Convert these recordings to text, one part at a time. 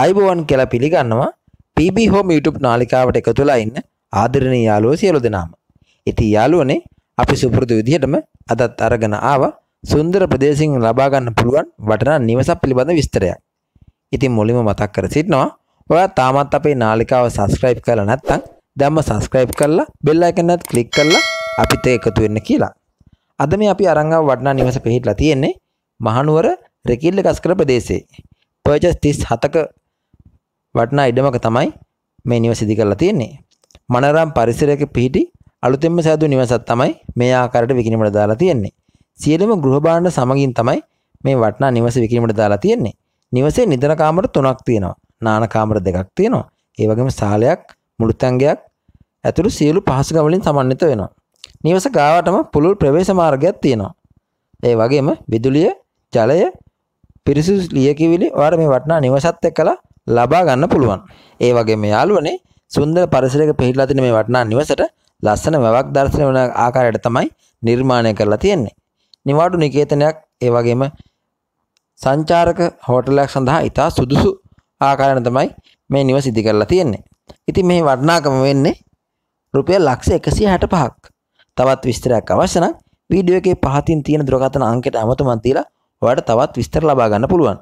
ආයිබෝවන් කියලා පිළිගන්නවා PB හෝම YouTube නාලිකාවට එකතුලා ඉන්න ආදරණීය යාළුවෝ සියලු දෙනාම. ඉතින් යාළුවනේ අපි සුපුරුදු විදිහටම අදත් අරගෙන ආවා සුන්දර ප්‍රදේශයෙන් ලබා ගන්න පුළුවන් වටිනා නිවසක් පිළිබඳ විස්තරයක්. ඉතින් මුලින්ම මතක් කර සිටිනවා ඔයා තාමත් අපේ නාලිකාව සබස්ක්‍රයිබ් කරලා නැත්නම් දැම්ම සබස්ක්‍රයිබ් කරලා බෙල් අයිකන් එකත් ක්ලික් කරලා අපිත් එකතු වෙන්න කියලා. අද මේ අපි අරන් ආව වටිනා නිවස පිහිටලා තියෙන්නේ මහනුවර රෙකිල්ල ගස්කර ප්‍රදේශයේ. පර්චස් 37ක වටනා ඉඩමක තමයි මේ නිවස ඉදි කරලා තියෙන්නේ. මනරම් පරිසරයක පිහිටි අලුතෙන්ම සෑදු නිවසක් තමයි මේ ආකාරයට විකිණීමට දාලා තියෙන්නේ. සියලුම ගෘහ භාණ්ඩ සමගින් තමයි මේ වටනා නිවස විකිණීමට දාලා තියෙන්නේ. නිවසේ නිදන කාමර තුනක් තියෙනවා. නාන කාමර දෙකක් තියෙනවා. ඒ වගේම සාලයක්, මුළුතැංගයක් ඇතුළු සියලු පහසුකම් වලින් සමන්විත වෙනවා. නිවස ගාවටම පුළුල් ප්‍රවේශ මාර්ගයක් තියෙනවා. ඒ වගේම විදුලිය, ජලය, පිරිසිදු ලියකිවිලි ඔයාලා මේ වටනා නිවසත් එක්කලා ලබා ගන්න පුළුවන්. ඒ වගේම යාළුවනේ සුන්දර පරිසරයක පිහිටලා තියෙන මේ වටිනා නිවසට ලස්සන වැවක් දර්ශනය වන ආකාරයට තමයි නිර්මාණය කරලා තියෙන්නේ. නිවාඩු නිකේතනයක් ඒ වගේම සංචාරක හෝටලයක් සඳහා ඉතා සුදුසු ආකාරයට තමයි මේ නිවස ඉදි කරලා තියෙන්නේ. ඉතින් මේ වටිනාකම වෙන්නේ රුපියල් ලක්ෂ 165ක්. තවත් විස්තරයක් අවශ්‍ය නම් වීඩියෝ එකේ පහතින් තියෙන දුරකථන අංකයට අමතමන් දීලා ඔයාලට තවත් විස්තර ලබා ගන්න පුළුවන්.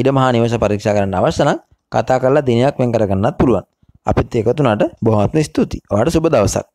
ඉඩමහා නිවස පරීක්ෂා කරන්න අවශ්‍ය නම් කතා කරලා දිනයක් වෙන් කරගන්නත් පුළුවන්. අපිත් එකතුනට බොහොමත්ම ස්තුතියි. ඔයාලට සුබ දවසක්.